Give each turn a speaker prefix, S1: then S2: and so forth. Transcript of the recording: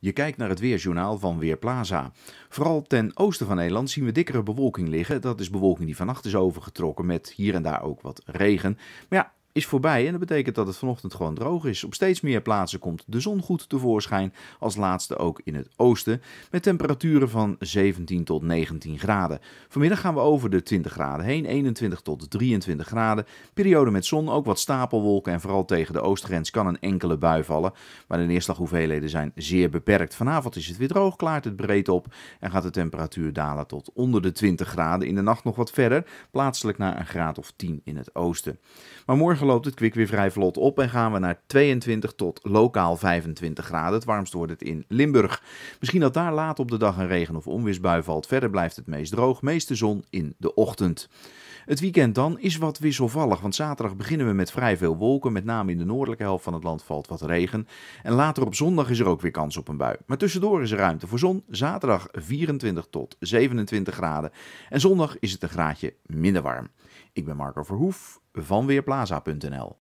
S1: Je kijkt naar het weerjournaal van Weerplaza. Vooral ten oosten van Nederland zien we dikkere bewolking liggen. Dat is bewolking die vannacht is overgetrokken met hier en daar ook wat regen. Maar ja, is voorbij en dat betekent dat het vanochtend gewoon droog is. Op steeds meer plaatsen komt de zon goed tevoorschijn, als laatste ook in het oosten, met temperaturen van 17 tot 19 graden. Vanmiddag gaan we over de 20 graden heen, 21 tot 23 graden. Periode met zon, ook wat stapelwolken en vooral tegen de oostgrens kan een enkele bui vallen, maar de neerslaghoeveelheden zijn zeer beperkt. Vanavond is het weer droog, klaart het breed op en gaat de temperatuur dalen tot onder de 20 graden. In de nacht nog wat verder, plaatselijk naar een graad of 10 in het oosten. Maar morgen loopt het kwik weer vrij vlot op en gaan we naar 22 tot lokaal 25 graden. Het warmst wordt het in Limburg. Misschien dat daar laat op de dag een regen- of onweersbui valt. Verder blijft het meest droog, meeste zon in de ochtend. Het weekend dan is wat wisselvallig, want zaterdag beginnen we met vrij veel wolken. Met name in de noordelijke helft van het land valt wat regen. En later op zondag is er ook weer kans op een bui. Maar tussendoor is er ruimte voor zon. Zaterdag 24 tot 27 graden. En zondag is het een graadje minder warm. Ik ben Marco Verhoef van Weerplaza.nl.